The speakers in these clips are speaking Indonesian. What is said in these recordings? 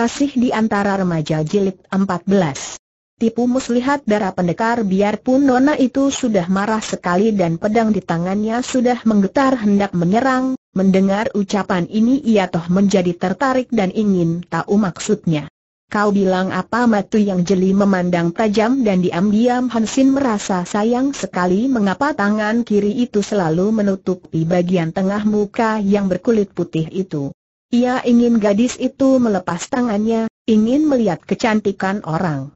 Kasih di antara remaja jilid 14. Tipu muslihat darah pendekar biarpun Nona itu sudah marah sekali dan pedang di tangannya sudah menggetar hendak menyerang, mendengar ucapan ini ia toh menjadi tertarik dan ingin tahu maksudnya. Kau bilang apa matu yang jeli memandang tajam dan diam-diam Hansin merasa sayang sekali mengapa tangan kiri itu selalu menutupi bagian tengah muka yang berkulit putih itu. Ia ingin gadis itu melepas tangannya, ingin melihat kecantikan orang.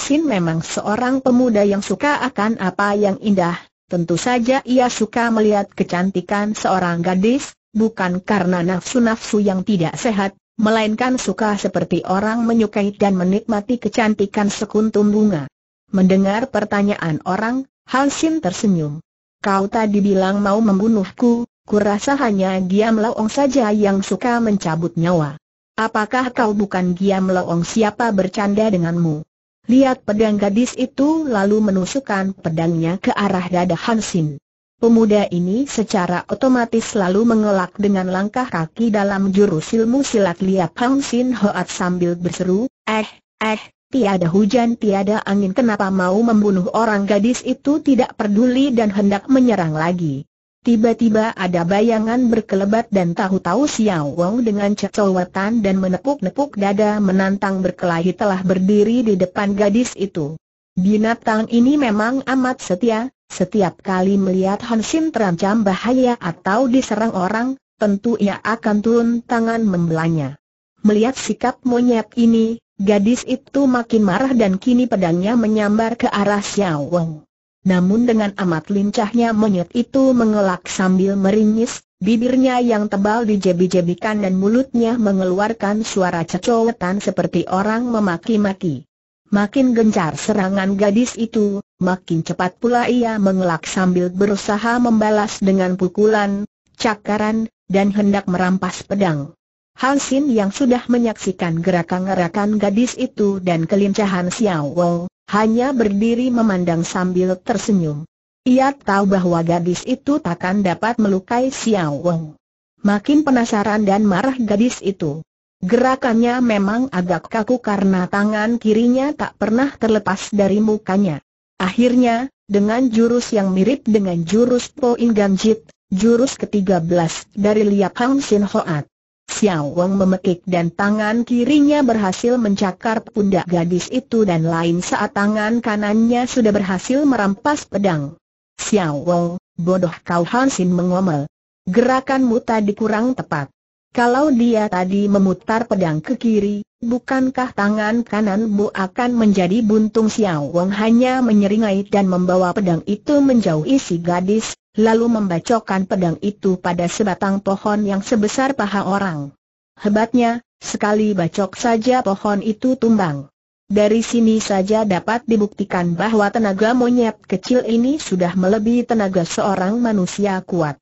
Sin memang seorang pemuda yang suka akan apa yang indah, tentu saja ia suka melihat kecantikan seorang gadis, bukan karena nafsu-nafsu yang tidak sehat, melainkan suka seperti orang menyukai dan menikmati kecantikan sekuntum bunga. Mendengar pertanyaan orang, Hansin tersenyum. Kau tadi bilang mau membunuhku, Kurasa hanya Giam Loong saja yang suka mencabut nyawa. Apakah kau bukan Giam Loong siapa bercanda denganmu? Lihat pedang gadis itu lalu menusukkan pedangnya ke arah dada Hansin. Pemuda ini secara otomatis lalu mengelak dengan langkah kaki dalam jurus ilmu silat Liap Hansin Hoat sambil berseru, eh, eh, Tiada hujan tiada angin kenapa mau membunuh orang gadis itu tidak peduli dan hendak menyerang lagi. Tiba-tiba ada bayangan berkelebat dan tahu-tahu Xiao Wong dengan cecowetan dan menepuk-nepuk dada menantang berkelahi telah berdiri di depan gadis itu. Binatang ini memang amat setia, setiap kali melihat Xin terancam bahaya atau diserang orang, tentu ia akan turun tangan membelanya. Melihat sikap monyet ini, gadis itu makin marah dan kini pedangnya menyambar ke arah Xiao Wong. Namun dengan amat lincahnya monyet itu mengelak sambil meringis, bibirnya yang tebal dijebi-jebikan dan mulutnya mengeluarkan suara cecowetan seperti orang memaki-maki. Makin gencar serangan gadis itu, makin cepat pula ia mengelak sambil berusaha membalas dengan pukulan, cakaran, dan hendak merampas pedang. Hansin yang sudah menyaksikan gerakan-gerakan gadis itu dan kelincahan Xiao Wo, hanya berdiri memandang sambil tersenyum. Ia tahu bahwa gadis itu takkan dapat melukai Xiao Wong. Makin penasaran dan marah gadis itu. Gerakannya memang agak kaku karena tangan kirinya tak pernah terlepas dari mukanya. Akhirnya, dengan jurus yang mirip dengan jurus Po Ingan Ganjit, jurus ke-13 dari Liap Hang Sin Hoat, Xiao Wang memekik dan tangan kirinya berhasil mencakar pundak gadis itu dan lain saat tangan kanannya sudah berhasil merampas pedang. Xiao Wang, bodoh kau Hansin mengomel. Gerakanmu tadi kurang tepat. Kalau dia tadi memutar pedang ke kiri, bukankah tangan kananmu akan menjadi buntung Xiao Wang hanya menyeringai dan membawa pedang itu menjauhi si gadis, lalu membacokkan pedang itu pada sebatang pohon yang sebesar paha orang. Hebatnya, sekali bacok saja pohon itu tumbang. Dari sini saja dapat dibuktikan bahwa tenaga monyet kecil ini sudah melebihi tenaga seorang manusia kuat.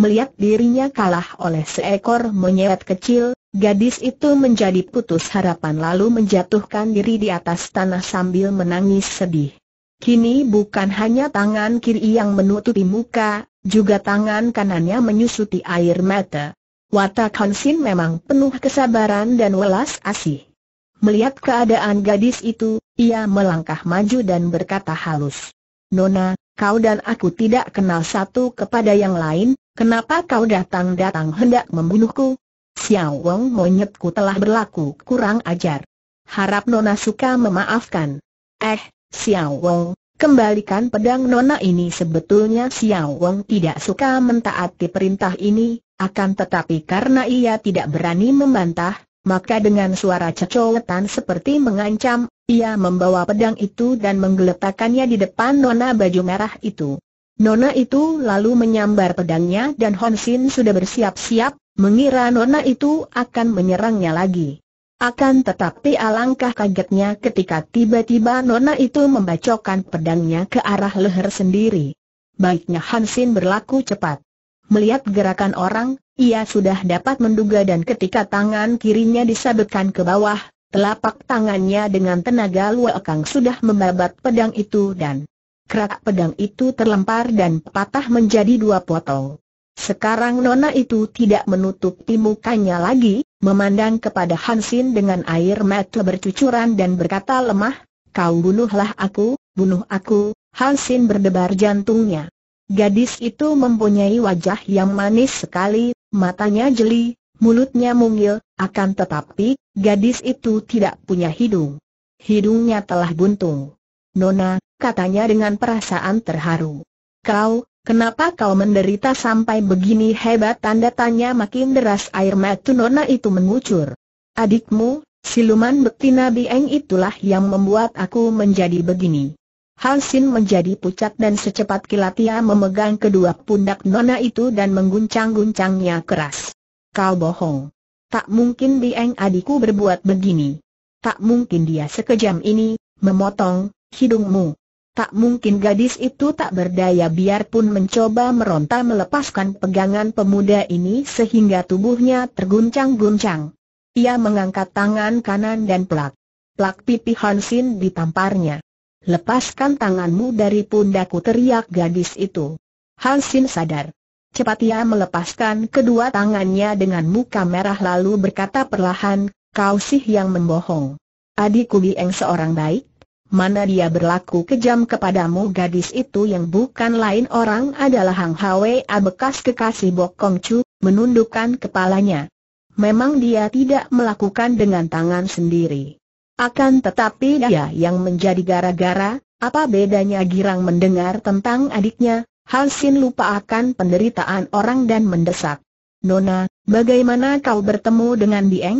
Melihat dirinya kalah oleh seekor monyet kecil, Gadis itu menjadi putus harapan lalu menjatuhkan diri di atas tanah sambil menangis sedih. Kini bukan hanya tangan kiri yang menutupi muka, juga tangan kanannya menyusuti air mata. Watak Hansin memang penuh kesabaran dan welas asih. Melihat keadaan gadis itu, ia melangkah maju dan berkata halus. Nona, kau dan aku tidak kenal satu kepada yang lain, kenapa kau datang-datang hendak membunuhku? Xiao Wong monyetku telah berlaku kurang ajar. Harap Nona suka memaafkan. Eh, Xiao Wong, kembalikan pedang nona ini sebetulnya Xiao Wong tidak suka mentaati perintah ini, akan tetapi karena ia tidak berani membantah, maka dengan suara cecoletan seperti mengancam, ia membawa pedang itu dan menggeletakkannya di depan nona baju merah itu. Nona itu lalu menyambar pedangnya dan Honsin sudah bersiap-siap, mengira nona itu akan menyerangnya lagi. Akan tetapi alangkah kagetnya ketika tiba-tiba Nona itu membacokkan pedangnya ke arah leher sendiri. Baiknya Hansin berlaku cepat. Melihat gerakan orang, ia sudah dapat menduga dan ketika tangan kirinya disabetkan ke bawah, telapak tangannya dengan tenaga luakang sudah membabat pedang itu dan kerak pedang itu terlempar dan patah menjadi dua potong. Sekarang Nona itu tidak menutup mukanya lagi, memandang kepada Hansin dengan air mata bercucuran dan berkata lemah, kau bunuhlah aku, bunuh aku, Hansin berdebar jantungnya. Gadis itu mempunyai wajah yang manis sekali, matanya jeli, mulutnya mungil, akan tetapi, gadis itu tidak punya hidung. Hidungnya telah buntung. Nona, katanya dengan perasaan terharu. Kau, Kenapa kau menderita sampai begini hebat? Tanda tanya makin deras air mata Nona itu mengucur. Adikmu, siluman betina Bieng itulah yang membuat aku menjadi begini. Halsin menjadi pucat dan secepat kilat ia memegang kedua pundak Nona itu dan mengguncang-guncangnya keras. Kau bohong. Tak mungkin Bieng adikku berbuat begini. Tak mungkin dia sekejam ini, memotong hidungmu. Tak mungkin gadis itu tak berdaya biarpun mencoba meronta melepaskan pegangan pemuda ini sehingga tubuhnya terguncang-guncang. Ia mengangkat tangan kanan dan plak. Plak pipi Hansin ditamparnya. Lepaskan tanganmu dari pundaku teriak gadis itu. Hansin sadar. Cepat ia melepaskan kedua tangannya dengan muka merah lalu berkata perlahan, kau sih yang membohong. Adikku Bieng seorang baik, mana dia berlaku kejam kepadamu gadis itu yang bukan lain orang adalah Hang A bekas kekasih Bok Kong Chu, menundukkan kepalanya. Memang dia tidak melakukan dengan tangan sendiri. Akan tetapi dia yang menjadi gara-gara, apa bedanya Girang mendengar tentang adiknya, Hal Sin lupa akan penderitaan orang dan mendesak. Nona, bagaimana kau bertemu dengan Dieng?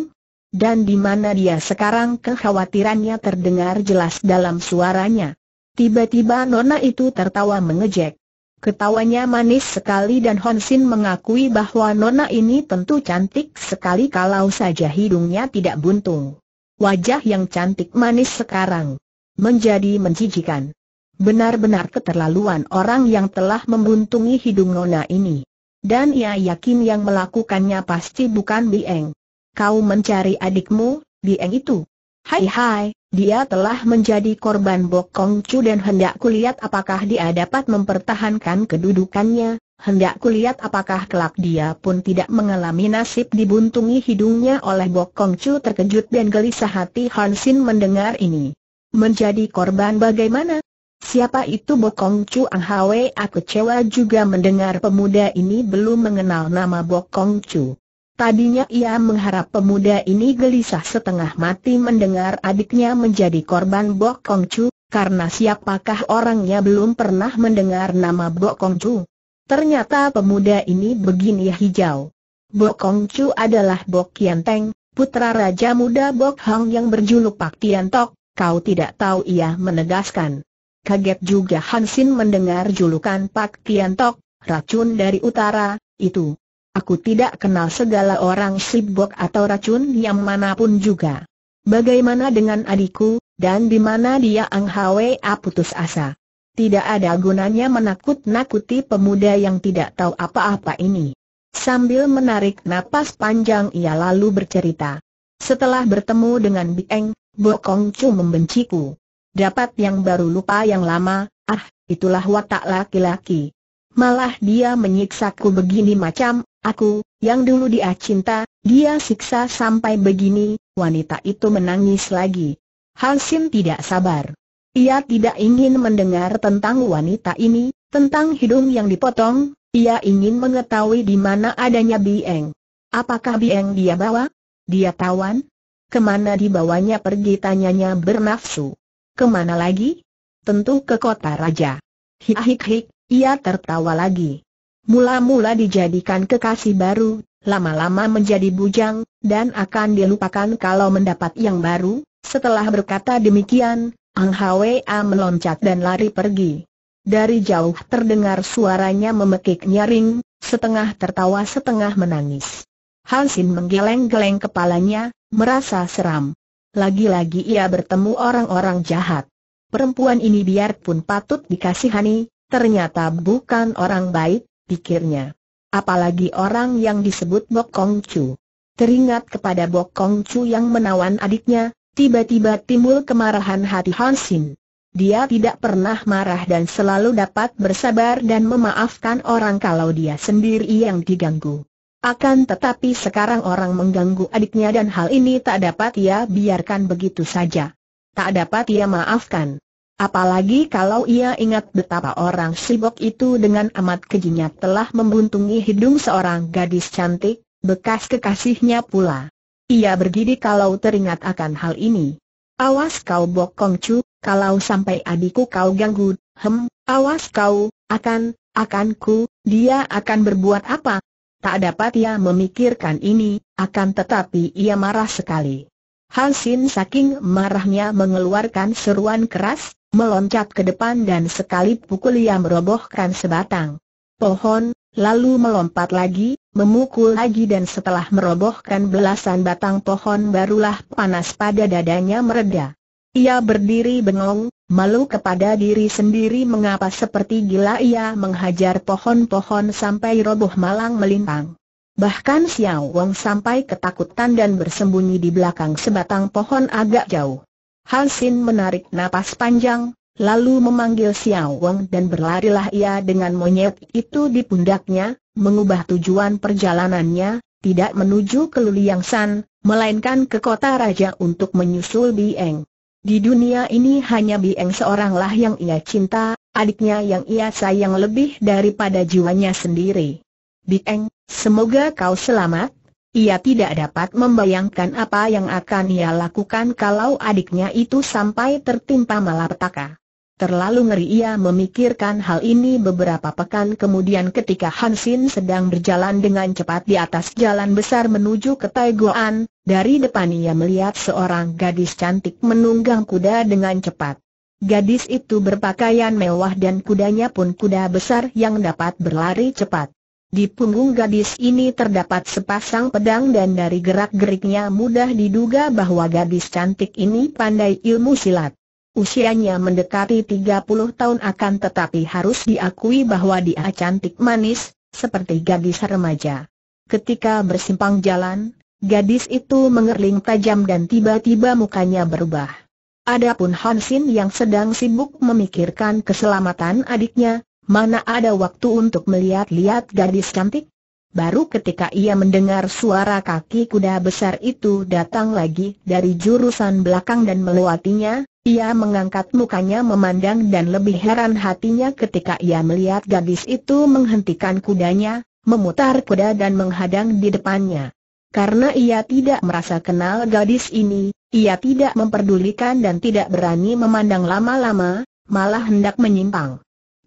dan di mana dia sekarang kekhawatirannya terdengar jelas dalam suaranya. Tiba-tiba Nona itu tertawa mengejek. Ketawanya manis sekali dan Honsin mengakui bahwa Nona ini tentu cantik sekali kalau saja hidungnya tidak buntung. Wajah yang cantik manis sekarang menjadi menjijikan. Benar-benar keterlaluan orang yang telah membuntungi hidung Nona ini. Dan ia yakin yang melakukannya pasti bukan Bieng kau mencari adikmu, Dieng itu. Hai hai, dia telah menjadi korban Bokong Kong Chu dan hendak kulihat apakah dia dapat mempertahankan kedudukannya, hendak kulihat apakah kelak dia pun tidak mengalami nasib dibuntungi hidungnya oleh Bokong Kong Chu terkejut dan gelisah hati Hansin mendengar ini. Menjadi korban bagaimana? Siapa itu Bokong Chu Ang Hwe? Aku cewa juga mendengar pemuda ini belum mengenal nama Bokong Chu. Tadinya ia mengharap pemuda ini gelisah setengah mati mendengar adiknya menjadi korban Bok Kong Chu, karena siapakah orangnya belum pernah mendengar nama Bok Kong Chu. Ternyata pemuda ini begini hijau. Bok Kong Chu adalah Bok Kian Teng, putra Raja Muda Bok Hong yang berjuluk Pak Tian Tok, kau tidak tahu ia menegaskan. Kaget juga Hansin mendengar julukan Pak Tian Tok, racun dari utara, itu. Aku tidak kenal segala orang sibok atau racun yang manapun juga. Bagaimana dengan adikku, dan di mana dia Ang Hwa putus asa? Tidak ada gunanya menakut-nakuti pemuda yang tidak tahu apa-apa ini. Sambil menarik napas panjang ia lalu bercerita. Setelah bertemu dengan Bieng, Bokong Chu membenciku. Dapat yang baru lupa yang lama, ah, itulah watak laki-laki. Malah dia menyiksaku begini macam, Aku, yang dulu dia cinta, dia siksa sampai begini, wanita itu menangis lagi. Hansin tidak sabar. Ia tidak ingin mendengar tentang wanita ini, tentang hidung yang dipotong, ia ingin mengetahui di mana adanya Bieng. Apakah Bieng dia bawa? Dia tawan? Kemana dibawanya pergi tanyanya bernafsu. Kemana lagi? Tentu ke kota raja. Hik hik hik, ia tertawa lagi. Mula-mula dijadikan kekasih baru, lama-lama menjadi bujang, dan akan dilupakan kalau mendapat yang baru. Setelah berkata demikian, Ang Hwa meloncat dan lari pergi. Dari jauh terdengar suaranya memekik nyaring, setengah tertawa setengah menangis. Hansin menggeleng-geleng kepalanya, merasa seram. Lagi-lagi ia bertemu orang-orang jahat. Perempuan ini biarpun patut dikasihani, ternyata bukan orang baik, pikirnya. Apalagi orang yang disebut Bok Kong Chu. Teringat kepada Bok Kong Chu yang menawan adiknya, tiba-tiba timbul kemarahan hati Hansin. Dia tidak pernah marah dan selalu dapat bersabar dan memaafkan orang kalau dia sendiri yang diganggu. Akan tetapi sekarang orang mengganggu adiknya dan hal ini tak dapat ia biarkan begitu saja. Tak dapat ia maafkan. Apalagi kalau ia ingat betapa orang sibok itu dengan amat kejinya telah membuntungi hidung seorang gadis cantik, bekas kekasihnya pula. Ia bergidi kalau teringat akan hal ini. Awas kau Bok kongcu, kalau sampai adikku kau ganggu, hem, awas kau, akan, akanku, dia akan berbuat apa? Tak dapat ia memikirkan ini, akan tetapi ia marah sekali. Hansin saking marahnya mengeluarkan seruan keras, meloncat ke depan dan sekali pukul ia merobohkan sebatang pohon, lalu melompat lagi, memukul lagi dan setelah merobohkan belasan batang pohon barulah panas pada dadanya mereda. Ia berdiri bengong, malu kepada diri sendiri mengapa seperti gila ia menghajar pohon-pohon sampai roboh malang melintang. Bahkan Xiao Wang sampai ketakutan dan bersembunyi di belakang sebatang pohon agak jauh. Sin menarik napas panjang, lalu memanggil Xiao Wang dan berlarilah ia dengan monyet itu di pundaknya, mengubah tujuan perjalanannya, tidak menuju ke Luliang San, melainkan ke kota raja untuk menyusul Bieng. Di dunia ini hanya Bieng seoranglah yang ia cinta, adiknya yang ia sayang lebih daripada jiwanya sendiri. Bieng, semoga kau selamat, ia tidak dapat membayangkan apa yang akan ia lakukan kalau adiknya itu sampai tertimpa malapetaka. Terlalu ngeri ia memikirkan hal ini beberapa pekan kemudian ketika Hansin sedang berjalan dengan cepat di atas jalan besar menuju ke Taiguan, dari depan ia melihat seorang gadis cantik menunggang kuda dengan cepat. Gadis itu berpakaian mewah dan kudanya pun kuda besar yang dapat berlari cepat. Di punggung gadis ini terdapat sepasang pedang dan dari gerak-geriknya mudah diduga bahwa gadis cantik ini pandai ilmu silat. Usianya mendekati 30 tahun akan tetapi harus diakui bahwa dia cantik manis, seperti gadis remaja. Ketika bersimpang jalan, gadis itu mengerling tajam dan tiba-tiba mukanya berubah. Adapun Hansin yang sedang sibuk memikirkan keselamatan adiknya, Mana ada waktu untuk melihat-lihat gadis cantik? Baru ketika ia mendengar suara kaki kuda besar itu datang lagi dari jurusan belakang dan melewatinya, ia mengangkat mukanya memandang dan lebih heran hatinya ketika ia melihat gadis itu menghentikan kudanya, memutar kuda dan menghadang di depannya. Karena ia tidak merasa kenal gadis ini, ia tidak memperdulikan dan tidak berani memandang lama-lama, malah hendak menyimpang.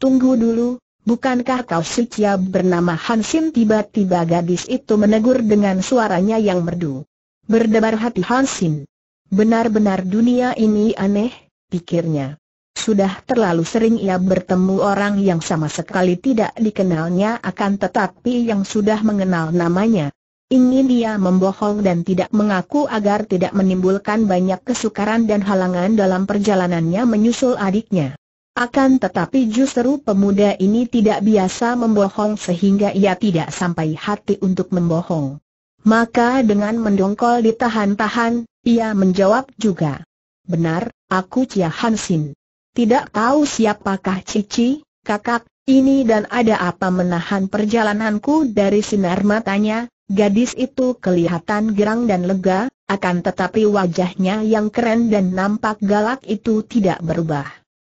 Tunggu dulu, bukankah kau si Cia bernama Hansin tiba-tiba gadis itu menegur dengan suaranya yang merdu. Berdebar hati Hansin. Benar-benar dunia ini aneh, pikirnya. Sudah terlalu sering ia bertemu orang yang sama sekali tidak dikenalnya akan tetapi yang sudah mengenal namanya. Ingin dia membohong dan tidak mengaku agar tidak menimbulkan banyak kesukaran dan halangan dalam perjalanannya menyusul adiknya. Akan tetapi justru pemuda ini tidak biasa membohong sehingga ia tidak sampai hati untuk membohong. Maka dengan mendongkol ditahan-tahan, ia menjawab juga. Benar, aku Cia Hansin. Tidak tahu siapakah Cici, kakak, ini dan ada apa menahan perjalananku dari sinar matanya, gadis itu kelihatan gerang dan lega, akan tetapi wajahnya yang keren dan nampak galak itu tidak berubah.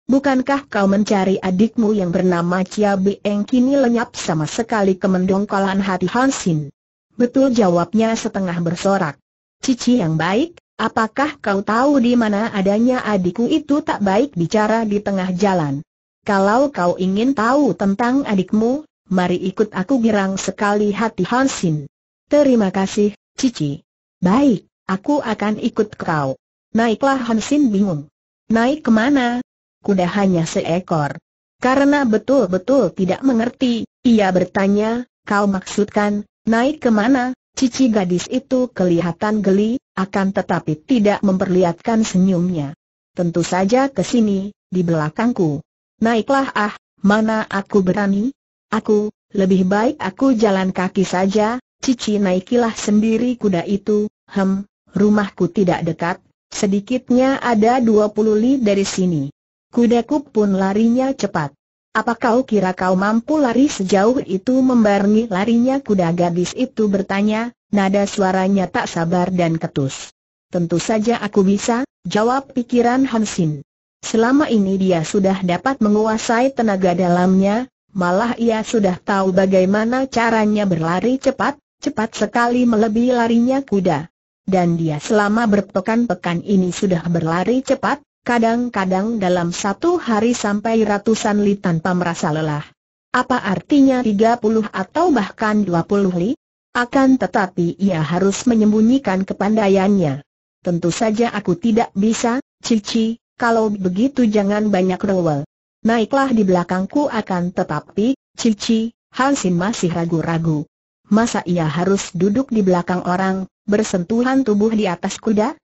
Bukankah kau mencari adikmu yang bernama Chia Eng kini lenyap sama sekali kemendongkolan hati Hansin? Betul jawabnya setengah bersorak. Cici yang baik, apakah kau tahu di mana adanya adikku itu tak baik bicara di tengah jalan? Kalau kau ingin tahu tentang adikmu, mari ikut aku girang sekali hati Hansin. Terima kasih, Cici. Baik, aku akan ikut kau. Naiklah Hansin bingung. Naik kemana? kuda hanya seekor. Karena betul-betul tidak mengerti, ia bertanya, kau maksudkan, naik kemana? Cici gadis itu kelihatan geli, akan tetapi tidak memperlihatkan senyumnya. Tentu saja ke sini, di belakangku. Naiklah ah, mana aku berani? Aku, lebih baik aku jalan kaki saja, Cici naikilah sendiri kuda itu, hem, rumahku tidak dekat, sedikitnya ada dua puluh li dari sini. Kudaku pun larinya cepat. Apa kau kira kau mampu lari sejauh itu membarengi larinya kuda gadis itu bertanya, nada suaranya tak sabar dan ketus. Tentu saja aku bisa, jawab pikiran Hansin. Selama ini dia sudah dapat menguasai tenaga dalamnya, malah ia sudah tahu bagaimana caranya berlari cepat, cepat sekali melebihi larinya kuda. Dan dia selama berpekan-pekan ini sudah berlari cepat, kadang-kadang dalam satu hari sampai ratusan li tanpa merasa lelah. Apa artinya 30 atau bahkan 20 li? Akan tetapi ia harus menyembunyikan kepandaiannya. Tentu saja aku tidak bisa, Cici, kalau begitu jangan banyak rewel. Naiklah di belakangku akan tetapi, Cici, Hansin masih ragu-ragu. Masa ia harus duduk di belakang orang, bersentuhan tubuh di atas kuda?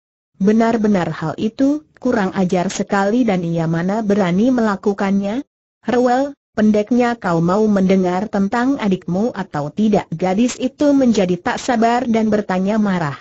Benar-benar hal itu, kurang ajar sekali dan ia mana berani melakukannya? Rewel, pendeknya kau mau mendengar tentang adikmu atau tidak? Gadis itu menjadi tak sabar dan bertanya marah.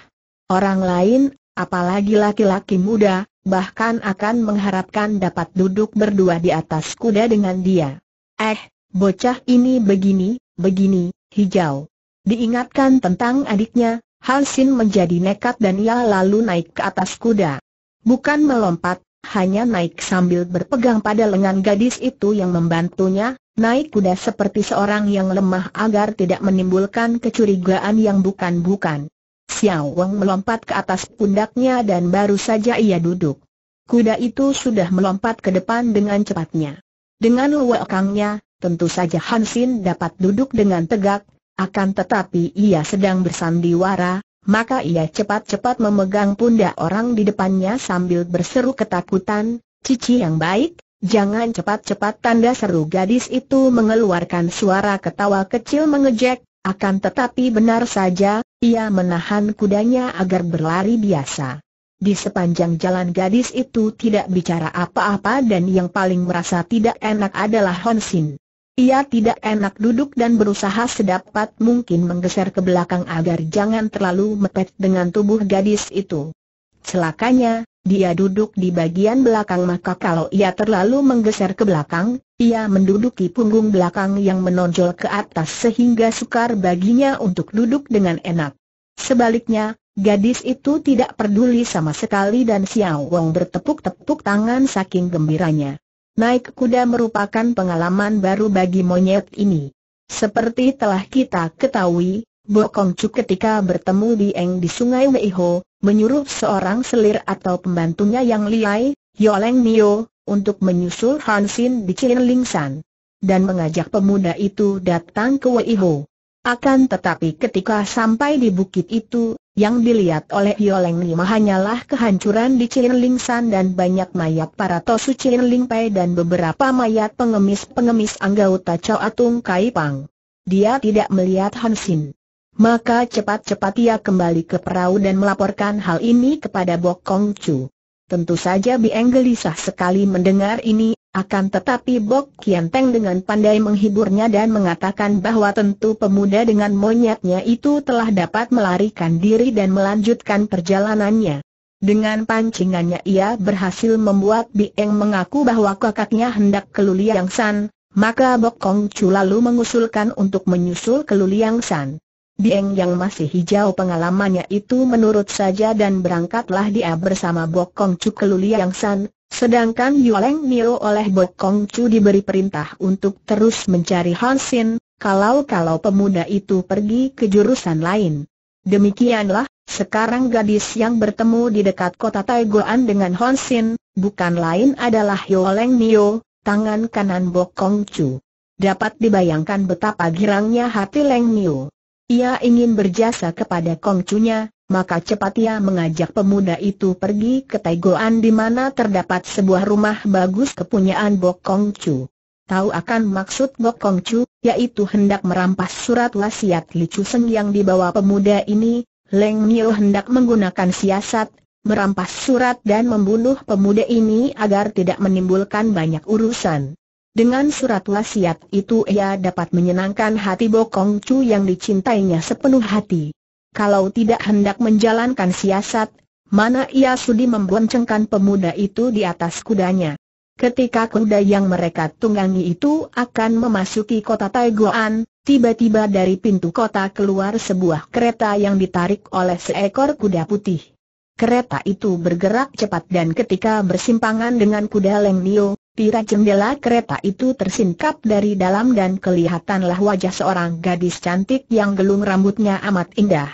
Orang lain, apalagi laki-laki muda, bahkan akan mengharapkan dapat duduk berdua di atas kuda dengan dia. Eh, bocah ini begini, begini, hijau. Diingatkan tentang adiknya, Hansin menjadi nekat dan ia lalu naik ke atas kuda. Bukan melompat, hanya naik sambil berpegang pada lengan gadis itu yang membantunya, naik kuda seperti seorang yang lemah agar tidak menimbulkan kecurigaan yang bukan-bukan. Xiao Wang melompat ke atas pundaknya dan baru saja ia duduk. Kuda itu sudah melompat ke depan dengan cepatnya. Dengan luwakangnya, tentu saja Hansin dapat duduk dengan tegak, akan tetapi ia sedang bersandiwara, maka ia cepat-cepat memegang pundak orang di depannya sambil berseru ketakutan, Cici yang baik, jangan cepat-cepat tanda seru gadis itu mengeluarkan suara ketawa kecil mengejek, akan tetapi benar saja, ia menahan kudanya agar berlari biasa. Di sepanjang jalan gadis itu tidak bicara apa-apa dan yang paling merasa tidak enak adalah Honsin. Ia tidak enak duduk dan berusaha sedapat mungkin menggeser ke belakang agar jangan terlalu mepet dengan tubuh gadis itu. Celakanya, dia duduk di bagian belakang maka kalau ia terlalu menggeser ke belakang, ia menduduki punggung belakang yang menonjol ke atas sehingga sukar baginya untuk duduk dengan enak. Sebaliknya, gadis itu tidak peduli sama sekali dan Xiao Wong bertepuk-tepuk tangan saking gembiranya. Naik kuda merupakan pengalaman baru bagi monyet ini. Seperti telah kita ketahui, Bokong Chu ketika bertemu Dieng di sungai Weiho, menyuruh seorang selir atau pembantunya yang liai, Yoleng Mio, untuk menyusul Hansin di Ling-san Dan mengajak pemuda itu datang ke Weiho. Akan tetapi ketika sampai di bukit itu, yang dilihat oleh Yoleng Nima hanyalah kehancuran di Cirling San dan banyak mayat para Tosu Ling Pai dan beberapa mayat pengemis-pengemis anggota Chow Atung Kai Pang. Dia tidak melihat Hansin. Maka cepat-cepat ia kembali ke perahu dan melaporkan hal ini kepada Bok Kong Chu. Tentu saja Bieng gelisah sekali mendengar ini, akan tetapi Bok kian teng dengan pandai menghiburnya dan mengatakan bahwa tentu pemuda dengan monyetnya itu telah dapat melarikan diri dan melanjutkan perjalanannya. Dengan pancingannya ia berhasil membuat Bieng mengaku bahwa kakaknya hendak ke Luliang San, maka Bok Kong Chu lalu mengusulkan untuk menyusul ke Luliang San. Bieng yang masih hijau pengalamannya itu menurut saja dan berangkatlah dia bersama Bok Kong Chu ke Luliang San, Sedangkan Leng Nio oleh Bok Kong Chu diberi perintah untuk terus mencari Han Sin, kalau-kalau pemuda itu pergi ke jurusan lain. Demikianlah, sekarang gadis yang bertemu di dekat kota Taiguan dengan Han Sin, bukan lain adalah Leng Nio, tangan kanan Bok Kong Chu. Dapat dibayangkan betapa girangnya hati Leng Nio. Ia ingin berjasa kepada kongcunya, maka cepat ia mengajak pemuda itu pergi ke Taigoan di mana terdapat sebuah rumah bagus kepunyaan Bok Kongcu. Tahu akan maksud Bok Kongcu, yaitu hendak merampas surat wasiat Li Chuseng yang dibawa pemuda ini, Leng Mio hendak menggunakan siasat, merampas surat dan membunuh pemuda ini agar tidak menimbulkan banyak urusan. Dengan surat wasiat itu ia dapat menyenangkan hati Bokong Chu yang dicintainya sepenuh hati. Kalau tidak hendak menjalankan siasat, mana ia sudi memboncengkan pemuda itu di atas kudanya. Ketika kuda yang mereka tunggangi itu akan memasuki kota Taiguan, tiba-tiba dari pintu kota keluar sebuah kereta yang ditarik oleh seekor kuda putih. Kereta itu bergerak cepat dan ketika bersimpangan dengan kuda Leng Nio, Tira jendela kereta itu tersingkap dari dalam dan kelihatanlah wajah seorang gadis cantik yang gelung rambutnya amat indah.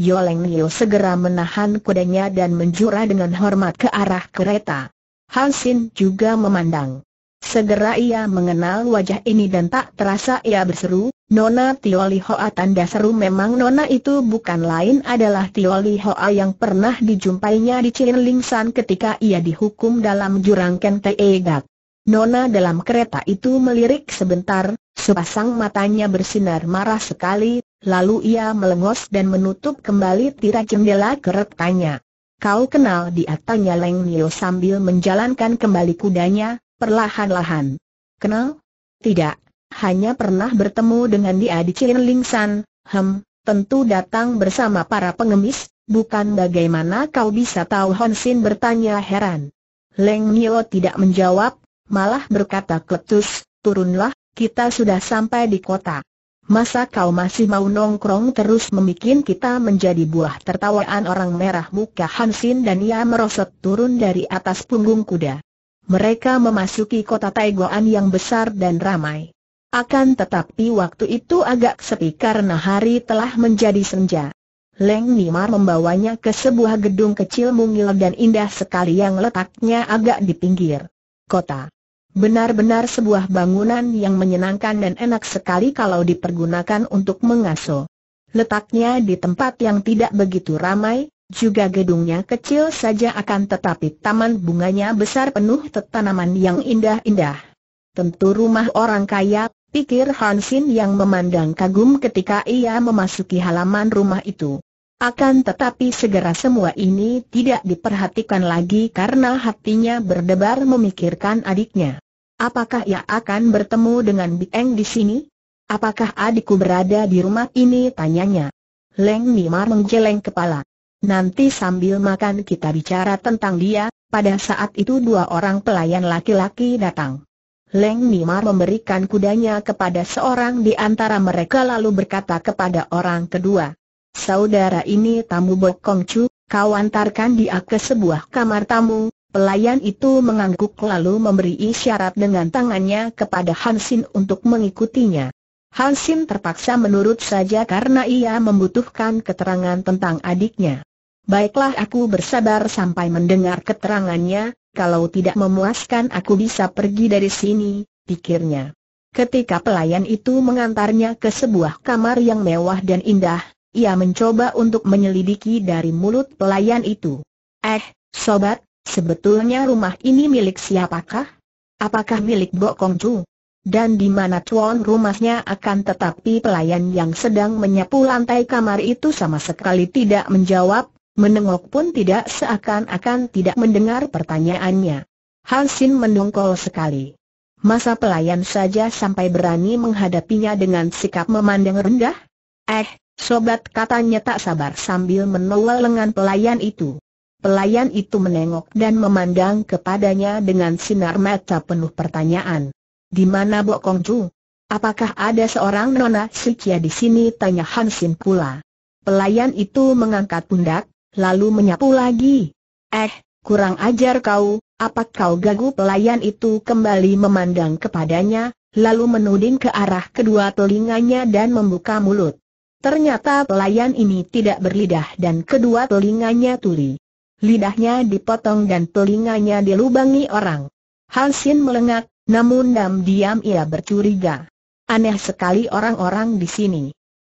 Yoleng Nio segera menahan kudanya dan menjura dengan hormat ke arah kereta. Hansin juga memandang. Segera ia mengenal wajah ini dan tak terasa ia berseru, Nona Li Hoa tanda seru memang Nona itu bukan lain adalah Li Hoa yang pernah dijumpainya di Cilin San ketika ia dihukum dalam jurang Kente Egak. Nona dalam kereta itu melirik sebentar, sepasang matanya bersinar marah sekali, lalu ia melengos dan menutup kembali tirai jendela keretanya. Kau kenal di tanya Leng Nio sambil menjalankan kembali kudanya, perlahan-lahan. Kenal? Tidak, hanya pernah bertemu dengan dia di Cilin Lingsan, hem, tentu datang bersama para pengemis, bukan bagaimana kau bisa tahu Honsin bertanya heran. Leng Nio tidak menjawab, Malah berkata Kletus, turunlah, kita sudah sampai di kota. Masa kau masih mau nongkrong terus memikin kita menjadi buah tertawaan orang merah muka Hansin dan ia merosot turun dari atas punggung kuda. Mereka memasuki kota Taiguan yang besar dan ramai. Akan tetapi waktu itu agak sepi karena hari telah menjadi senja. Leng Nimar membawanya ke sebuah gedung kecil mungil dan indah sekali yang letaknya agak di pinggir kota. Benar-benar sebuah bangunan yang menyenangkan dan enak sekali kalau dipergunakan untuk mengaso. Letaknya di tempat yang tidak begitu ramai, juga gedungnya kecil saja akan tetapi taman bunganya besar penuh tanaman yang indah-indah. Tentu rumah orang kaya, pikir Hansin yang memandang kagum ketika ia memasuki halaman rumah itu. Akan tetapi segera semua ini tidak diperhatikan lagi karena hatinya berdebar memikirkan adiknya. Apakah ia akan bertemu dengan Bieng di sini? Apakah adikku berada di rumah ini? Tanyanya. Leng Mimar menggeleng kepala. Nanti sambil makan kita bicara tentang dia, pada saat itu dua orang pelayan laki-laki datang. Leng Mimar memberikan kudanya kepada seorang di antara mereka lalu berkata kepada orang kedua, Saudara ini tamu Bok Kong Chu, kau antarkan dia ke sebuah kamar tamu. Pelayan itu mengangguk lalu memberi isyarat dengan tangannya kepada Hansin untuk mengikutinya. Hansin terpaksa menurut saja karena ia membutuhkan keterangan tentang adiknya. Baiklah aku bersabar sampai mendengar keterangannya, kalau tidak memuaskan aku bisa pergi dari sini, pikirnya. Ketika pelayan itu mengantarnya ke sebuah kamar yang mewah dan indah, ia mencoba untuk menyelidiki dari mulut pelayan itu. Eh, sobat, sebetulnya rumah ini milik siapakah? Apakah milik Kong Chu? Dan di mana tuan rumahnya akan tetapi pelayan yang sedang menyapu lantai kamar itu sama sekali tidak menjawab, menengok pun tidak seakan-akan tidak mendengar pertanyaannya. Hansin mendongkol sekali. Masa pelayan saja sampai berani menghadapinya dengan sikap memandang rendah? Eh, Sobat katanya tak sabar sambil menolak lengan pelayan itu. Pelayan itu menengok dan memandang kepadanya dengan sinar mata penuh pertanyaan. Di mana Bok Kong Chu? Apakah ada seorang nona sucia di sini? Tanya Hansin pula. Pelayan itu mengangkat pundak, lalu menyapu lagi. Eh, kurang ajar kau, apa kau gagu pelayan itu kembali memandang kepadanya, lalu menuding ke arah kedua telinganya dan membuka mulut. Ternyata pelayan ini tidak berlidah dan kedua telinganya tuli. Lidahnya dipotong dan telinganya dilubangi orang. Hansin melengak, namun diam-diam ia bercuriga. Aneh sekali orang-orang di sini.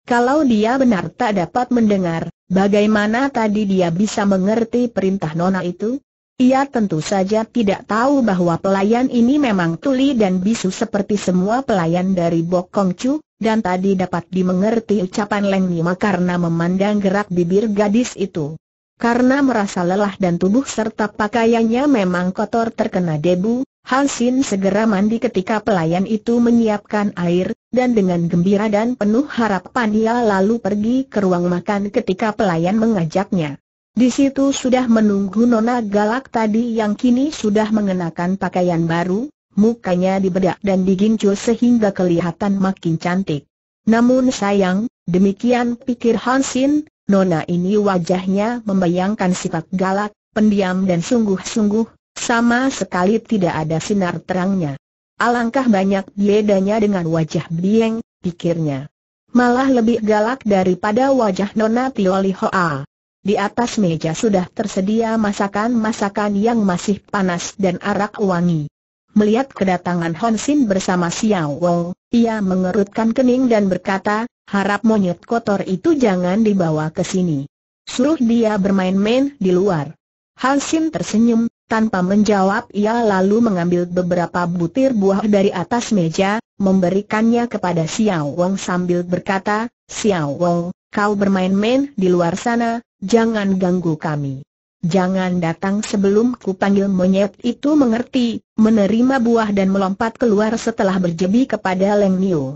Kalau dia benar tak dapat mendengar, bagaimana tadi dia bisa mengerti perintah nona itu? Ia tentu saja tidak tahu bahwa pelayan ini memang tuli dan bisu seperti semua pelayan dari Bokongcu, dan tadi dapat dimengerti ucapan Leng Nima karena memandang gerak bibir gadis itu. Karena merasa lelah dan tubuh serta pakaiannya memang kotor terkena debu, Hansin segera mandi ketika pelayan itu menyiapkan air, dan dengan gembira dan penuh harapan ia lalu pergi ke ruang makan ketika pelayan mengajaknya. Di situ sudah menunggu Nona Galak tadi yang kini sudah mengenakan pakaian baru, mukanya dibedak dan digincu sehingga kelihatan makin cantik. Namun sayang, demikian pikir Hansin, nona ini wajahnya membayangkan sifat galak, pendiam dan sungguh-sungguh, sama sekali tidak ada sinar terangnya. Alangkah banyak bedanya dengan wajah Bieng, pikirnya. Malah lebih galak daripada wajah Nona Tioli Hoa. Di atas meja sudah tersedia masakan-masakan yang masih panas dan arak wangi. Melihat kedatangan Sin bersama Xiao Wong, ia mengerutkan kening dan berkata, harap monyet kotor itu jangan dibawa ke sini. Suruh dia bermain-main di luar. Hansin tersenyum, tanpa menjawab ia lalu mengambil beberapa butir buah dari atas meja, memberikannya kepada Xiao Wong sambil berkata, Xiao Wong, kau bermain-main di luar sana, jangan ganggu kami. Jangan datang sebelum ku panggil monyet itu mengerti, menerima buah dan melompat keluar setelah berjebi kepada Leng Niu.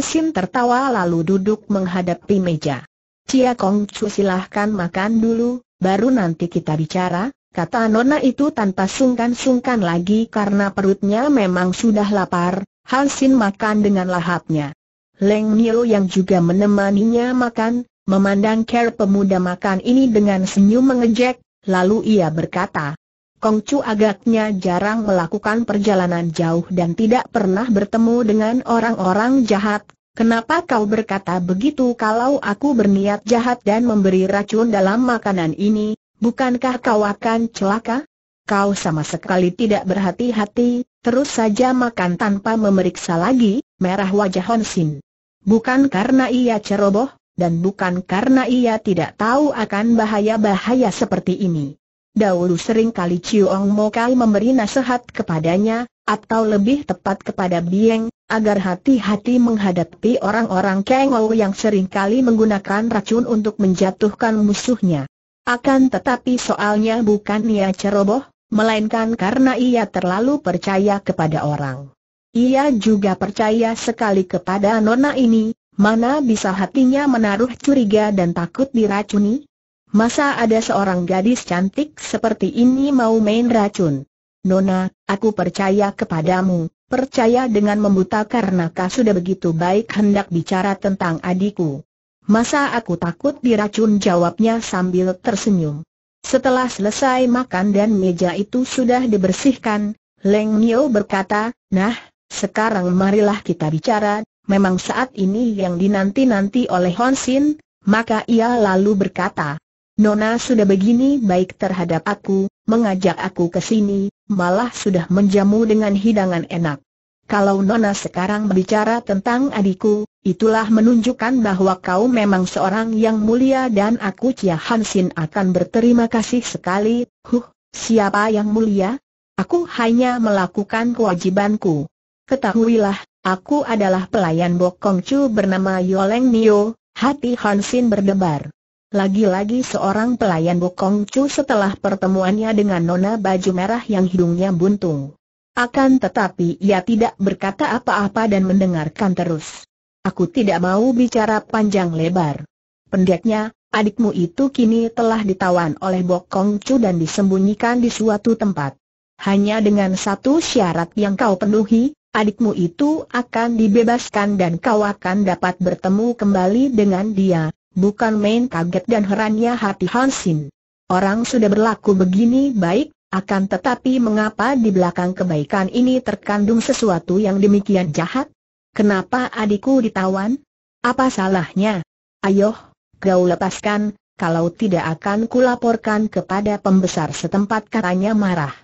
Sin tertawa lalu duduk menghadapi meja. Cia Kong Chu silahkan makan dulu, baru nanti kita bicara, kata Nona itu tanpa sungkan-sungkan lagi karena perutnya memang sudah lapar, Sin makan dengan lahapnya. Leng Niu yang juga menemaninya makan, memandang care pemuda makan ini dengan senyum mengejek, Lalu ia berkata, Kongcu agaknya jarang melakukan perjalanan jauh dan tidak pernah bertemu dengan orang-orang jahat. Kenapa kau berkata begitu kalau aku berniat jahat dan memberi racun dalam makanan ini, bukankah kau akan celaka? Kau sama sekali tidak berhati-hati, terus saja makan tanpa memeriksa lagi, merah wajah Honsin. Bukan karena ia ceroboh, dan bukan karena ia tidak tahu akan bahaya-bahaya seperti ini. Dahulu sering kali Chiong Mokai memberi nasihat kepadanya, atau lebih tepat kepada Bieng, agar hati-hati menghadapi orang-orang Kengou yang sering kali menggunakan racun untuk menjatuhkan musuhnya. Akan tetapi soalnya bukan ia ceroboh, melainkan karena ia terlalu percaya kepada orang. Ia juga percaya sekali kepada nona ini, Mana bisa hatinya menaruh curiga dan takut diracuni? Masa ada seorang gadis cantik seperti ini mau main racun? Nona, aku percaya kepadamu, percaya dengan membuta karena kau sudah begitu baik hendak bicara tentang adikku. Masa aku takut diracun jawabnya sambil tersenyum. Setelah selesai makan dan meja itu sudah dibersihkan, Leng Nio berkata, nah, sekarang marilah kita bicara, memang saat ini yang dinanti-nanti oleh Hon Sin, maka ia lalu berkata, Nona sudah begini baik terhadap aku, mengajak aku ke sini, malah sudah menjamu dengan hidangan enak. Kalau Nona sekarang berbicara tentang adikku, itulah menunjukkan bahwa kau memang seorang yang mulia dan aku cia Hansin akan berterima kasih sekali. Huh, siapa yang mulia? Aku hanya melakukan kewajibanku. Ketahuilah, Aku adalah pelayan Bokong Chu bernama Yoleng Nio, hati Hansin berdebar. Lagi-lagi seorang pelayan Bokong Chu setelah pertemuannya dengan nona baju merah yang hidungnya buntung. Akan tetapi ia tidak berkata apa-apa dan mendengarkan terus. Aku tidak mau bicara panjang lebar. Pendeknya, adikmu itu kini telah ditawan oleh Bokong Chu dan disembunyikan di suatu tempat. Hanya dengan satu syarat yang kau penuhi, adikmu itu akan dibebaskan dan kau akan dapat bertemu kembali dengan dia, bukan main kaget dan herannya hati Hansin. Orang sudah berlaku begini baik, akan tetapi mengapa di belakang kebaikan ini terkandung sesuatu yang demikian jahat? Kenapa adikku ditawan? Apa salahnya? Ayo, kau lepaskan, kalau tidak akan kulaporkan kepada pembesar setempat katanya marah.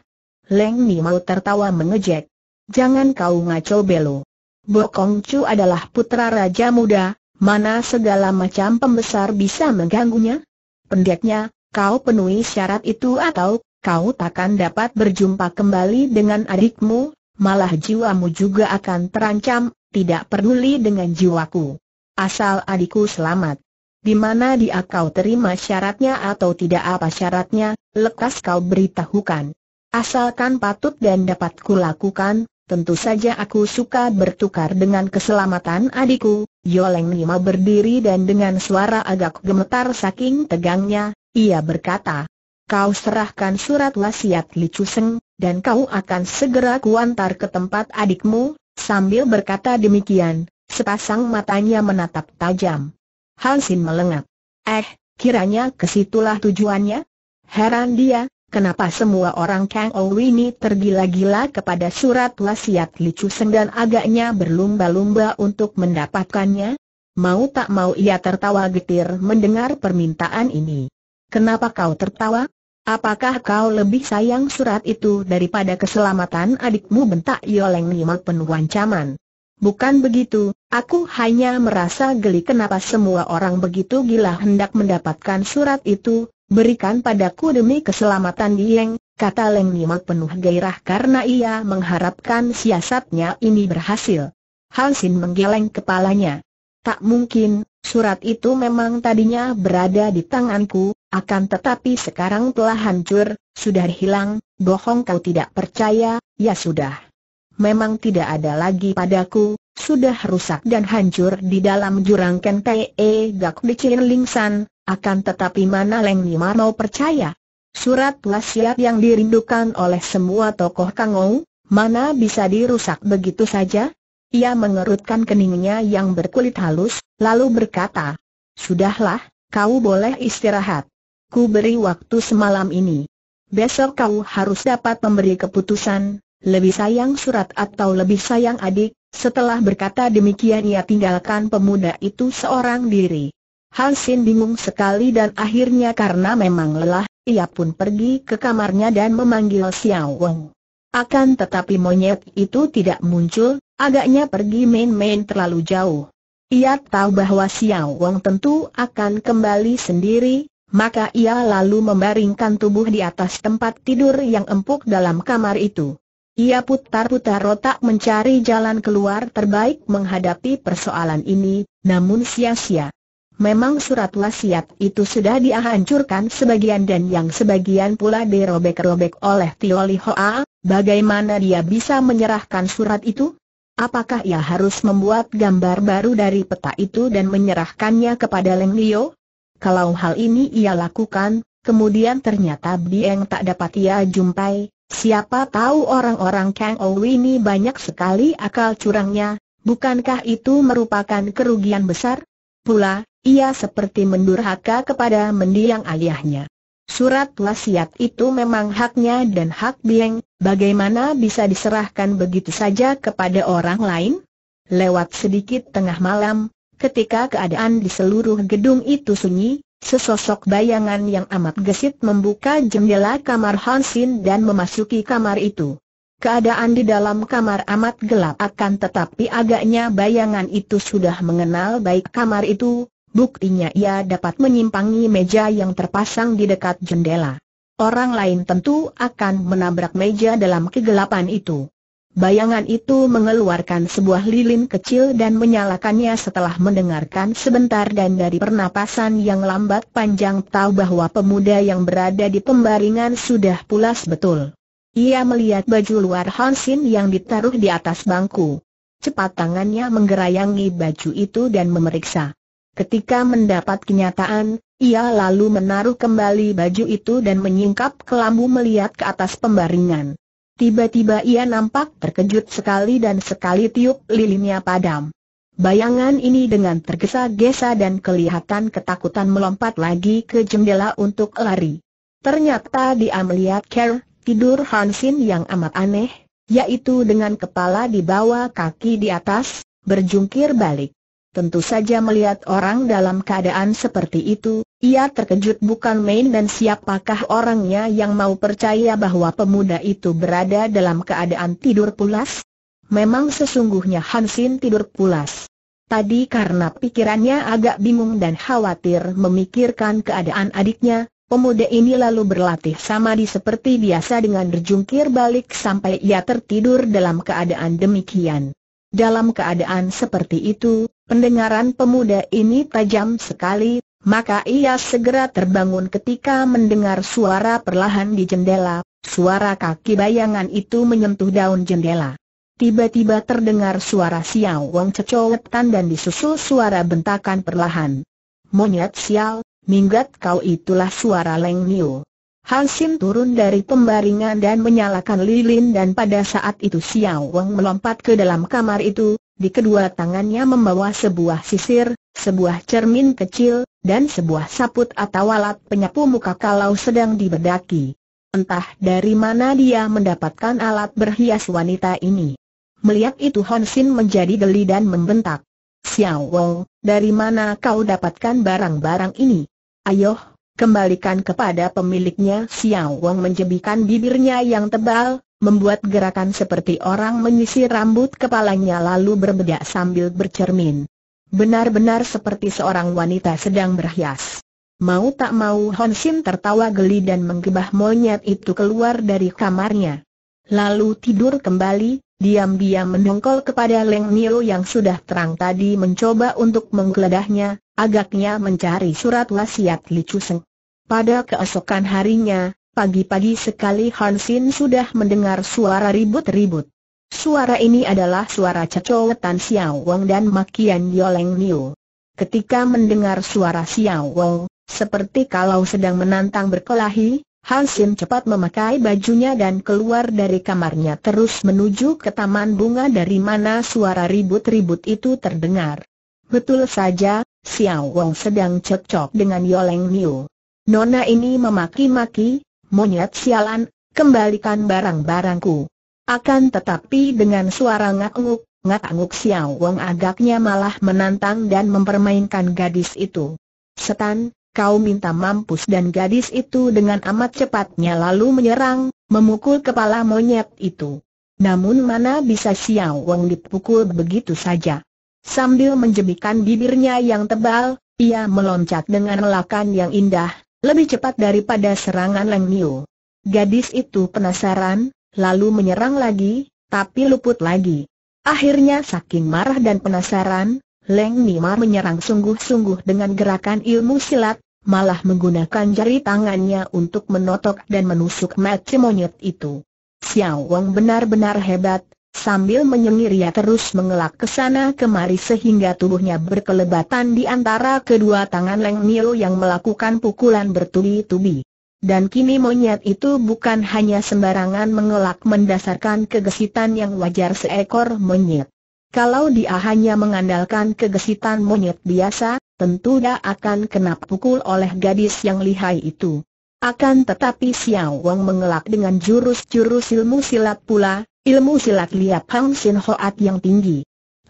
Leng Ni mau tertawa mengejek. Jangan kau ngaco belo. Bokong Chu adalah putra raja muda, mana segala macam pembesar bisa mengganggunya? Pendeknya, kau penuhi syarat itu atau kau takkan dapat berjumpa kembali dengan adikmu, malah jiwamu juga akan terancam, tidak peduli dengan jiwaku. Asal adikku selamat. Di mana dia kau terima syaratnya atau tidak apa syaratnya, lekas kau beritahukan. Asalkan patut dan dapat kulakukan, Tentu saja aku suka bertukar dengan keselamatan adikku, Yoleng Nima berdiri dan dengan suara agak gemetar saking tegangnya, ia berkata, Kau serahkan surat wasiat Li Chuseng, dan kau akan segera kuantar ke tempat adikmu, sambil berkata demikian, sepasang matanya menatap tajam. Hansin melengak. Eh, kiranya kesitulah tujuannya? Heran dia, Kenapa semua orang Kang Ou ini tergila-gila kepada surat wasiat Chu Seng dan agaknya berlumba-lumba untuk mendapatkannya? Mau tak mau ia tertawa getir mendengar permintaan ini. Kenapa kau tertawa? Apakah kau lebih sayang surat itu daripada keselamatan adikmu bentak Yoleng Nima penuh ancaman? Bukan begitu, aku hanya merasa geli kenapa semua orang begitu gila hendak mendapatkan surat itu, Berikan padaku demi keselamatan Dieng, kata Leng Nima penuh gairah karena ia mengharapkan siasatnya ini berhasil. Hansin menggeleng kepalanya. Tak mungkin, surat itu memang tadinya berada di tanganku, akan tetapi sekarang telah hancur, sudah hilang, bohong kau tidak percaya, ya sudah. Memang tidak ada lagi padaku, sudah rusak dan hancur di dalam jurang Kentee Gak di Cilin Lingsan, akan tetapi mana Leng Nima mau percaya? Surat wasiat yang dirindukan oleh semua tokoh Kangou, mana bisa dirusak begitu saja? Ia mengerutkan keningnya yang berkulit halus, lalu berkata, Sudahlah, kau boleh istirahat. Ku beri waktu semalam ini. Besok kau harus dapat memberi keputusan, lebih sayang surat atau lebih sayang adik, setelah berkata demikian ia tinggalkan pemuda itu seorang diri. Hansin bingung sekali dan akhirnya karena memang lelah, ia pun pergi ke kamarnya dan memanggil Xiao Wong. Akan tetapi monyet itu tidak muncul, agaknya pergi main-main terlalu jauh. Ia tahu bahwa Xiao Wong tentu akan kembali sendiri, maka ia lalu membaringkan tubuh di atas tempat tidur yang empuk dalam kamar itu. Ia putar-putar otak mencari jalan keluar terbaik menghadapi persoalan ini, namun sia-sia. Memang surat wasiat itu sudah dihancurkan sebagian dan yang sebagian pula dirobek-robek oleh Tio Li Hoa, bagaimana dia bisa menyerahkan surat itu? Apakah ia harus membuat gambar baru dari peta itu dan menyerahkannya kepada Leng Lio? Kalau hal ini ia lakukan, kemudian ternyata Bieng tak dapat ia jumpai, siapa tahu orang-orang Kang Ou ini banyak sekali akal curangnya, bukankah itu merupakan kerugian besar? Pula, ia seperti mendurhaka kepada mendiang ayahnya. Surat wasiat itu memang haknya dan hak Bieng, bagaimana bisa diserahkan begitu saja kepada orang lain? Lewat sedikit tengah malam, ketika keadaan di seluruh gedung itu sunyi, sesosok bayangan yang amat gesit membuka jendela kamar Hansin dan memasuki kamar itu. Keadaan di dalam kamar amat gelap akan tetapi agaknya bayangan itu sudah mengenal baik kamar itu, Buktinya ia dapat menyimpangi meja yang terpasang di dekat jendela. Orang lain tentu akan menabrak meja dalam kegelapan itu. Bayangan itu mengeluarkan sebuah lilin kecil dan menyalakannya setelah mendengarkan sebentar dan dari pernapasan yang lambat panjang tahu bahwa pemuda yang berada di pembaringan sudah pulas betul. Ia melihat baju luar Hansin yang ditaruh di atas bangku. Cepat tangannya menggerayangi baju itu dan memeriksa. Ketika mendapat kenyataan, ia lalu menaruh kembali baju itu dan menyingkap kelambu melihat ke atas pembaringan. Tiba-tiba ia nampak terkejut sekali dan sekali tiup lilinnya padam. Bayangan ini dengan tergesa-gesa dan kelihatan ketakutan melompat lagi ke jendela untuk lari. Ternyata dia melihat Ker, tidur Hansin yang amat aneh, yaitu dengan kepala di bawah kaki di atas, berjungkir balik. Tentu saja melihat orang dalam keadaan seperti itu, ia terkejut bukan main dan siapakah orangnya yang mau percaya bahwa pemuda itu berada dalam keadaan tidur pulas? Memang sesungguhnya Hansin tidur pulas. Tadi karena pikirannya agak bingung dan khawatir memikirkan keadaan adiknya, pemuda ini lalu berlatih sama di seperti biasa dengan berjungkir balik sampai ia tertidur dalam keadaan demikian. Dalam keadaan seperti itu, Pendengaran pemuda ini tajam sekali, maka ia segera terbangun ketika mendengar suara perlahan di jendela, suara kaki bayangan itu menyentuh daun jendela. Tiba-tiba terdengar suara Xiao Wong cecowetan dan disusul suara bentakan perlahan. Monyet sial, minggat kau itulah suara Leng Niu. Hansim turun dari pembaringan dan menyalakan lilin dan pada saat itu Xiao Wong melompat ke dalam kamar itu, di kedua tangannya membawa sebuah sisir, sebuah cermin kecil, dan sebuah saput atau alat penyapu muka kalau sedang dibedaki. Entah dari mana dia mendapatkan alat berhias wanita ini. Melihat itu Hon Sin menjadi geli dan membentak. Xiao Wong, dari mana kau dapatkan barang-barang ini? Ayoh, kembalikan kepada pemiliknya Xiao Wong menjebikan bibirnya yang tebal, membuat gerakan seperti orang menyisir rambut kepalanya lalu berbedak sambil bercermin. Benar-benar seperti seorang wanita sedang berhias. Mau tak mau Hon Sin tertawa geli dan menggebah monyet itu keluar dari kamarnya. Lalu tidur kembali, diam-diam mendongkol kepada Leng Nio yang sudah terang tadi mencoba untuk menggeledahnya, agaknya mencari surat wasiat Li Chu Pada keesokan harinya, Pagi-pagi sekali Hansin sudah mendengar suara ribut-ribut. Suara ini adalah suara cecowetan Xiao Wang dan makian Yoleng Niu. Ketika mendengar suara Xiao Wang, seperti kalau sedang menantang berkelahi, Hansin cepat memakai bajunya dan keluar dari kamarnya terus menuju ke taman bunga dari mana suara ribut-ribut itu terdengar. Betul saja, Xiao Wang sedang cekcok dengan Yoleng Niu. Nona ini memaki-maki, monyet sialan, kembalikan barang-barangku. Akan tetapi dengan suara ngak-nguk, ngak-nguk Xiao Wong agaknya malah menantang dan mempermainkan gadis itu. Setan, kau minta mampus dan gadis itu dengan amat cepatnya lalu menyerang, memukul kepala monyet itu. Namun mana bisa Xiao Wong dipukul begitu saja. Sambil menjemikan bibirnya yang tebal, ia meloncat dengan lelakan yang indah, lebih cepat daripada serangan Leng Niu. Gadis itu penasaran, lalu menyerang lagi, tapi luput lagi. Akhirnya saking marah dan penasaran, Leng Nima menyerang sungguh-sungguh dengan gerakan ilmu silat, malah menggunakan jari tangannya untuk menotok dan menusuk mati monyet itu. Xiao Wang benar-benar hebat, Sambil menyengir ia terus mengelak ke sana kemari sehingga tubuhnya berkelebatan di antara kedua tangan Leng Mio yang melakukan pukulan bertubi-tubi. Dan kini monyet itu bukan hanya sembarangan mengelak mendasarkan kegesitan yang wajar seekor monyet. Kalau dia hanya mengandalkan kegesitan monyet biasa, tentu dia akan kena pukul oleh gadis yang lihai itu. Akan tetapi Xiao Wang mengelak dengan jurus-jurus ilmu silat pula, Ilmu silat Liap Hang Sin Hoat yang tinggi.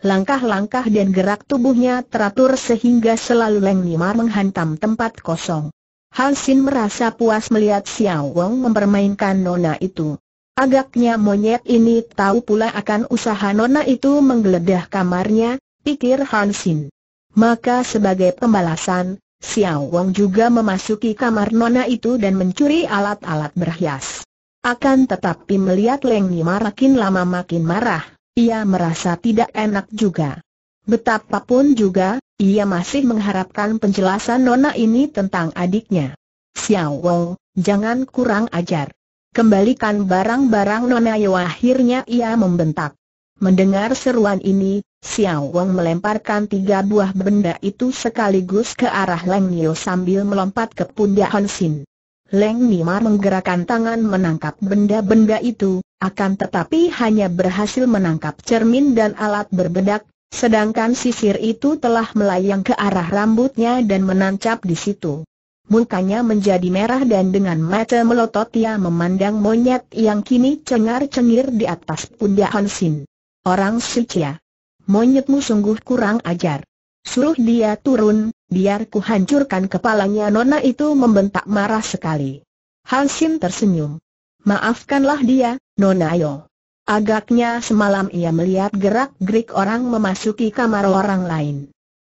Langkah-langkah dan gerak tubuhnya teratur sehingga selalu Leng Nimar menghantam tempat kosong. Hang Sin merasa puas melihat Xiao Wong mempermainkan nona itu. Agaknya monyet ini tahu pula akan usaha nona itu menggeledah kamarnya, pikir Han Sin. Maka sebagai pembalasan, Xiao Wong juga memasuki kamar nona itu dan mencuri alat-alat berhias. Akan tetapi melihat Leng Ni makin lama makin marah, ia merasa tidak enak juga. Betapapun juga, ia masih mengharapkan penjelasan Nona ini tentang adiknya. Xiao Wong, jangan kurang ajar. Kembalikan barang-barang Nona Yu akhirnya ia membentak. Mendengar seruan ini, Xiao Wang melemparkan tiga buah benda itu sekaligus ke arah Leng Nio sambil melompat ke pundak Hansin. Leng Nima menggerakkan tangan menangkap benda-benda itu, akan tetapi hanya berhasil menangkap cermin dan alat berbedak, sedangkan sisir itu telah melayang ke arah rambutnya dan menancap di situ. Mukanya menjadi merah dan dengan mata melotot ia memandang monyet yang kini cengar-cengir di atas pundak Hansin. Orang ya. Monyetmu sungguh kurang ajar. Suruh dia turun, Biar ku hancurkan kepalanya Nona itu membentak marah sekali. Hansin tersenyum. Maafkanlah dia, Nona Yo. Agaknya semalam ia melihat gerak-gerik orang memasuki kamar orang lain.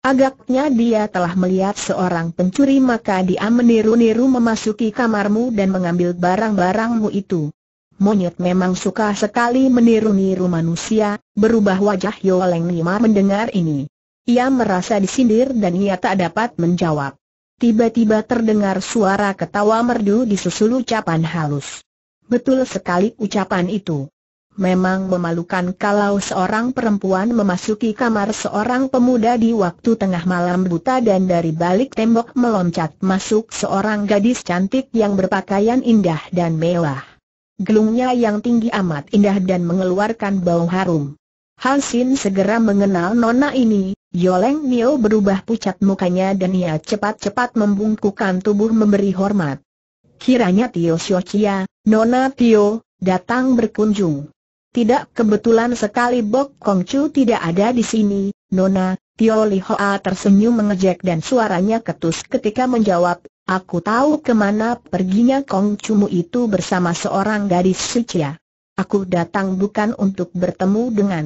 Agaknya dia telah melihat seorang pencuri maka dia meniru-niru memasuki kamarmu dan mengambil barang-barangmu itu. Monyet memang suka sekali meniru-niru manusia, berubah wajah Yoleng Lima mendengar ini. Ia merasa disindir dan ia tak dapat menjawab. Tiba-tiba terdengar suara ketawa merdu disusul ucapan halus. Betul sekali ucapan itu. Memang memalukan kalau seorang perempuan memasuki kamar seorang pemuda di waktu tengah malam buta dan dari balik tembok meloncat masuk seorang gadis cantik yang berpakaian indah dan mewah. Gelungnya yang tinggi amat indah dan mengeluarkan bau harum. Hansin segera mengenal nona ini, Yoleng Nio berubah pucat mukanya dan ia cepat-cepat membungkukkan tubuh memberi hormat. Kiranya Tio Chia, Nona Tio, datang berkunjung. Tidak kebetulan sekali Bok Kongcu tidak ada di sini, Nona, Tio Li Hoa tersenyum mengejek dan suaranya ketus ketika menjawab, Aku tahu kemana perginya Mu itu bersama seorang gadis Chia. Aku datang bukan untuk bertemu dengan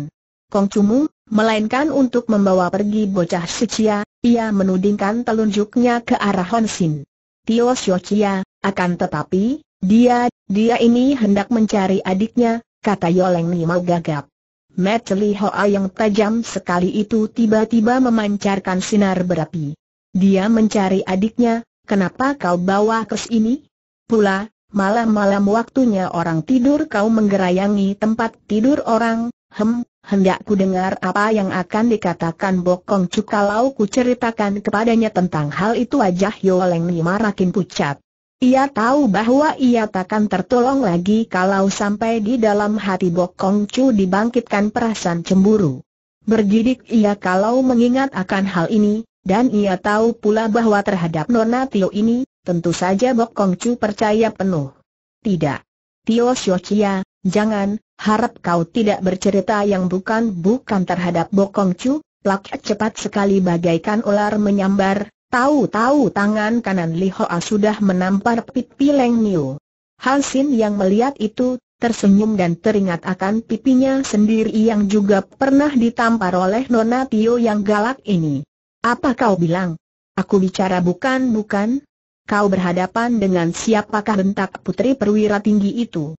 Mu, melainkan untuk membawa pergi bocah Sucia, ia menudingkan telunjuknya ke arah Honsin. Tio Sucia, akan tetapi, dia, dia ini hendak mencari adiknya, kata Yoleng mau gagap. Meteli Hoa yang tajam sekali itu tiba-tiba memancarkan sinar berapi. Dia mencari adiknya, kenapa kau bawa ke sini? Pula, malam-malam waktunya orang tidur kau menggerayangi tempat tidur orang, hem, hendak ku dengar apa yang akan dikatakan Bokong Cu kalau ku ceritakan kepadanya tentang hal itu wajah Yoleng Ni marakin pucat. Ia tahu bahwa ia takkan tertolong lagi kalau sampai di dalam hati Bokong Chu dibangkitkan perasaan cemburu. Bergidik ia kalau mengingat akan hal ini, dan ia tahu pula bahwa terhadap Nona Tio ini, tentu saja Bokong Chu percaya penuh. Tidak. Tio Xiao Chia, Jangan, harap kau tidak bercerita yang bukan-bukan terhadap Bokong Chu, plak cepat sekali bagaikan ular menyambar, tahu-tahu tangan kanan Li Hoa sudah menampar pipi Leng Niu. Han Xin yang melihat itu, tersenyum dan teringat akan pipinya sendiri yang juga pernah ditampar oleh Nona Tio yang galak ini. Apa kau bilang? Aku bicara bukan-bukan? Kau berhadapan dengan siapakah bentak putri perwira tinggi itu?